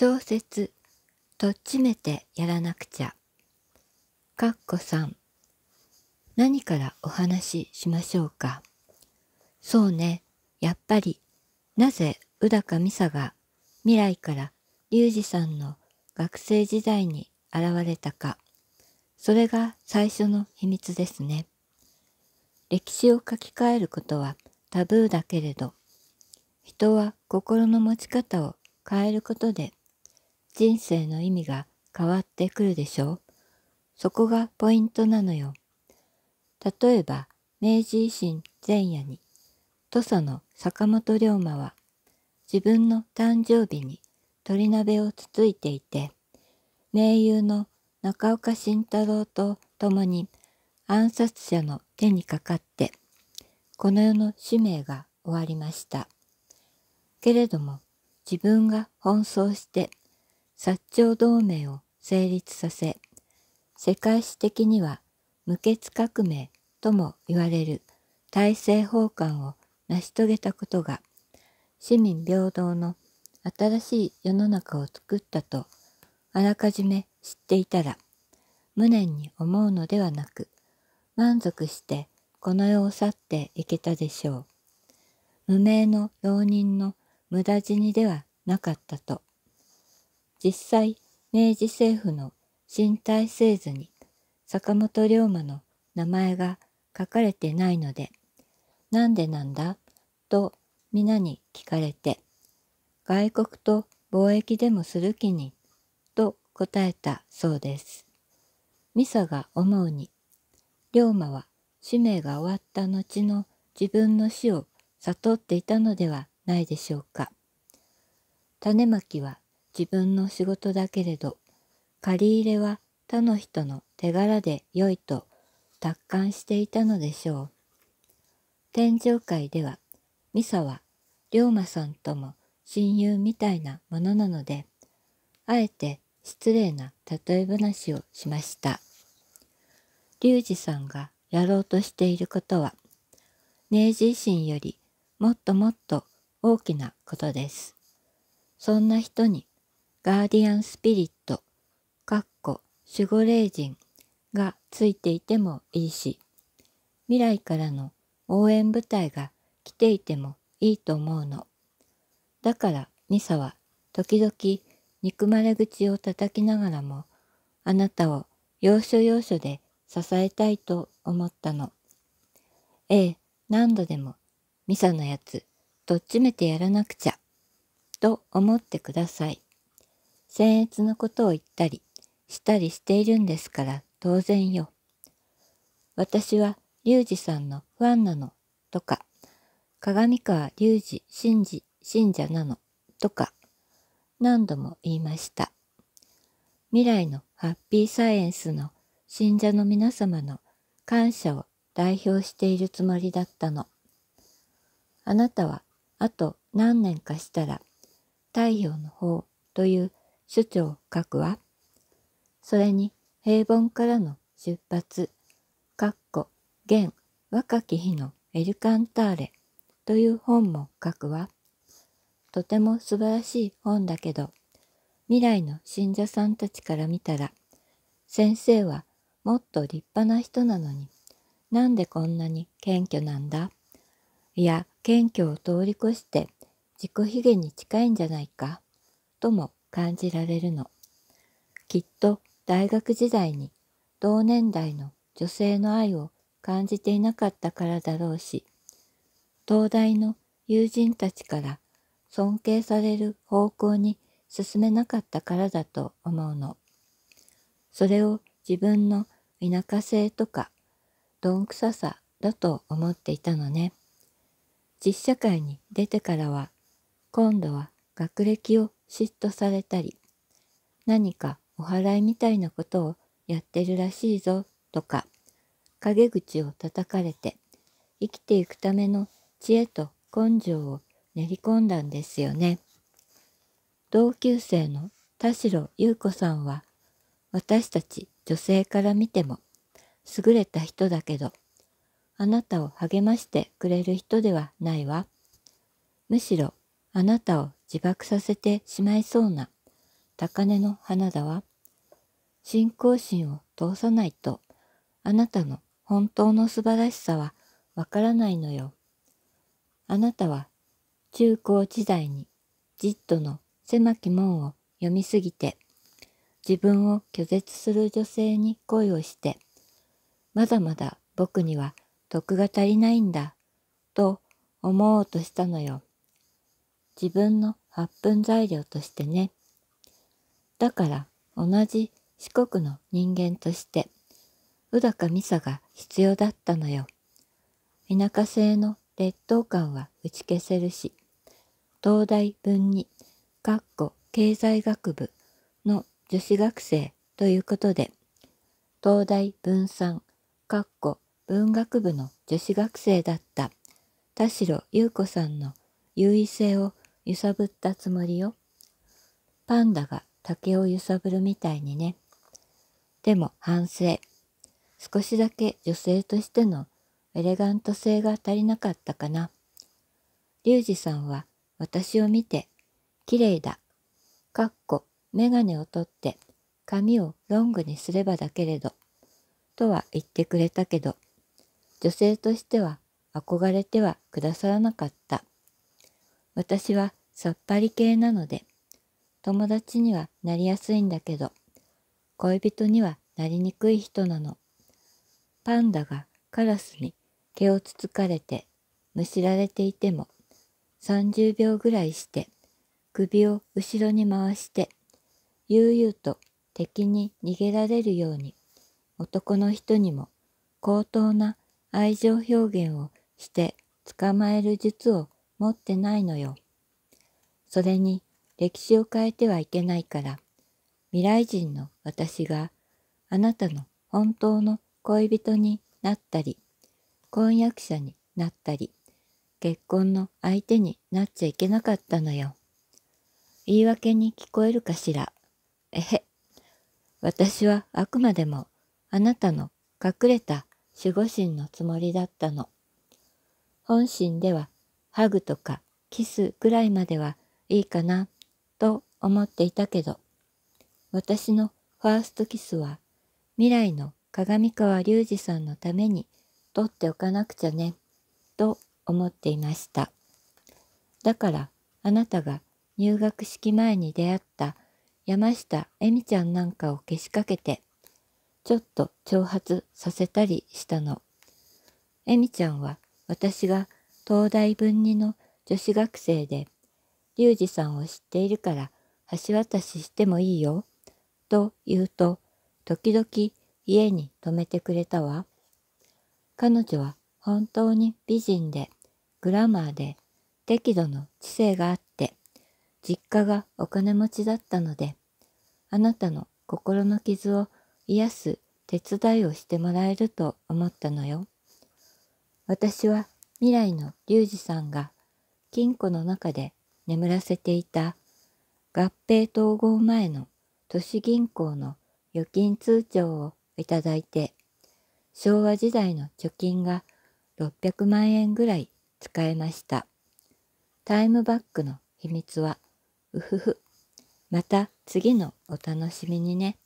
小説とっちめてやらなくちゃ。かっこん何からお話ししましょうか。そうね、やっぱり、なぜ宇高美沙が未来から隆二さんの学生時代に現れたか。それが最初の秘密ですね。歴史を書き換えることはタブーだけれど、人は心の持ち方を変えることで人生の意味が変わってくるでしょう。そこがポイントなのよ。例えば、明治維新前夜に、土佐の坂本龍馬は、自分の誕生日に鳥鍋をつついていて、盟友の中岡慎太郎と共に暗殺者の手にかかって、この世の使命が終わりました。けれども、自分が奔走して薩長同盟を成立させ、世界史的には無血革命とも言われる大政奉還を成し遂げたことが、市民平等の新しい世の中を作ったとあらかじめ知っていたら無念に思うのではなく満足してこの世を去っていけたでしょう無名の浪人の無駄死にではなかったと実際明治政府の新体製図に坂本龍馬の名前が書かれてないのでなんでなんだと皆に聞かれて外国と貿易でもする気にと答えたそうです。ミサが思うに龍馬は使命が終わった後の自分の死を悟っていたのではないでしょうか。種まきは自分の仕事だけれど、借り入れは他の人の手柄で良いと達観していたのでしょう。天上界では、ミサは龍馬さんとも親友みたいなものなので、あえて失礼な例え話をしました。龍二さんがやろうとしていることは、明治維新よりもっともっと大きなことです。そんな人にガーディアンスピリット、かっこ守護霊人がついていてもいいし、未来からの応援部隊が来ていてもいいと思うの。だからミサは時々憎まれ口を叩きながらも、あなたを要所要所で支えたいと思ったの。ええ、何度でもミサのやつ、どっちめてやらなくちゃ、と思ってください。僭越のことを言ったりしたりしているんですから当然よ。私は隆二さんのファンなのとか鏡川隆二信二信者なのとか何度も言いました。未来のハッピーサイエンスの信者の皆様の感謝を代表しているつもりだったの。あなたはあと何年かしたら太陽の方という首長くわ。それに平凡からの出発、かっこ現若き日のエルカンターレという本も書くわ。とても素晴らしい本だけど、未来の信者さんたちから見たら、先生はもっと立派な人なのに、なんでこんなに謙虚なんだいや、謙虚を通り越して自己卑下に近いんじゃないか、とも感じられるの。きっと大学時代に同年代の女性の愛を感じていなかったからだろうし、東大の友人たちから尊敬される方向に進めなかったからだと思うの。それを自分の田舎性とかどんくささだと思っていたのね。実社会に出てからは今度は学歴を嫉妬されたり何かお祓いみたいなことをやってるらしいぞとか陰口を叩かれて生きていくための知恵と根性を練り込んだんですよね。同級生の田代優子さんは私たち女性から見ても優れた人だけどあなたを励ましてくれる人ではないわむしろあなたを自爆させてしまいそうな高根の花田は、信仰心を通さないと、あなたの本当の素晴らしさはわからないのよ。あなたは中高時代にじっとの狭き門を読みすぎて、自分を拒絶する女性に恋をして、まだまだ僕には徳が足りないんだ、と思おうとしたのよ。自分の発奮材料としてね。だから同じ四国の人間として宇高美沙が必要だったのよ。田舎製の劣等感は打ち消せるし東大文にかっこ経済学部の女子学生ということで東大文散、かっこ文学部の女子学生だった田代優子さんの優位性を揺さぶったつもりよ。パンダが竹を揺さぶるみたいにね。でも反省。少しだけ女性としてのエレガント性が足りなかったかな。リュウジさんは私を見て、綺麗だ。かっこ、メガネを取って、髪をロングにすればだけれど、とは言ってくれたけど、女性としては憧れてはくださらなかった。私はさっぱり系なので、友達にはなりやすいんだけど、恋人にはなりにくい人なの。パンダがカラスに毛をつつかれて、むしられていても、30秒ぐらいして、首を後ろに回して、悠々と敵に逃げられるように、男の人にも高等な愛情表現をして捕まえる術を持ってないのよ。それに歴史を変えてはいけないから未来人の私があなたの本当の恋人になったり婚約者になったり結婚の相手になっちゃいけなかったのよ。言い訳に聞こえるかしら。えへ。私はあくまでもあなたの隠れた守護神のつもりだったの。本心ではハグとかキスくらいまではいいかなと思っていたけど、私のファーストキスは未来の鏡川隆二さんのために取っておかなくちゃねと思っていました。だからあなたが入学式前に出会った山下恵美ちゃんなんかをけしかけてちょっと挑発させたりしたの。恵美ちゃんは私が東大文二の女子学生で龍二さんを知っているから橋渡ししてもいいよ。と言うと、時々家に泊めてくれたわ。彼女は本当に美人で、グラマーで、適度の知性があって、実家がお金持ちだったので、あなたの心の傷を癒す手伝いをしてもらえると思ったのよ。私は未来の龍二さんが金庫の中で眠らせていた合併統合前の都市銀行の預金通帳をいただいて昭和時代の貯金が600万円ぐらい使えましたタイムバックの秘密はうふふまた次のお楽しみにね。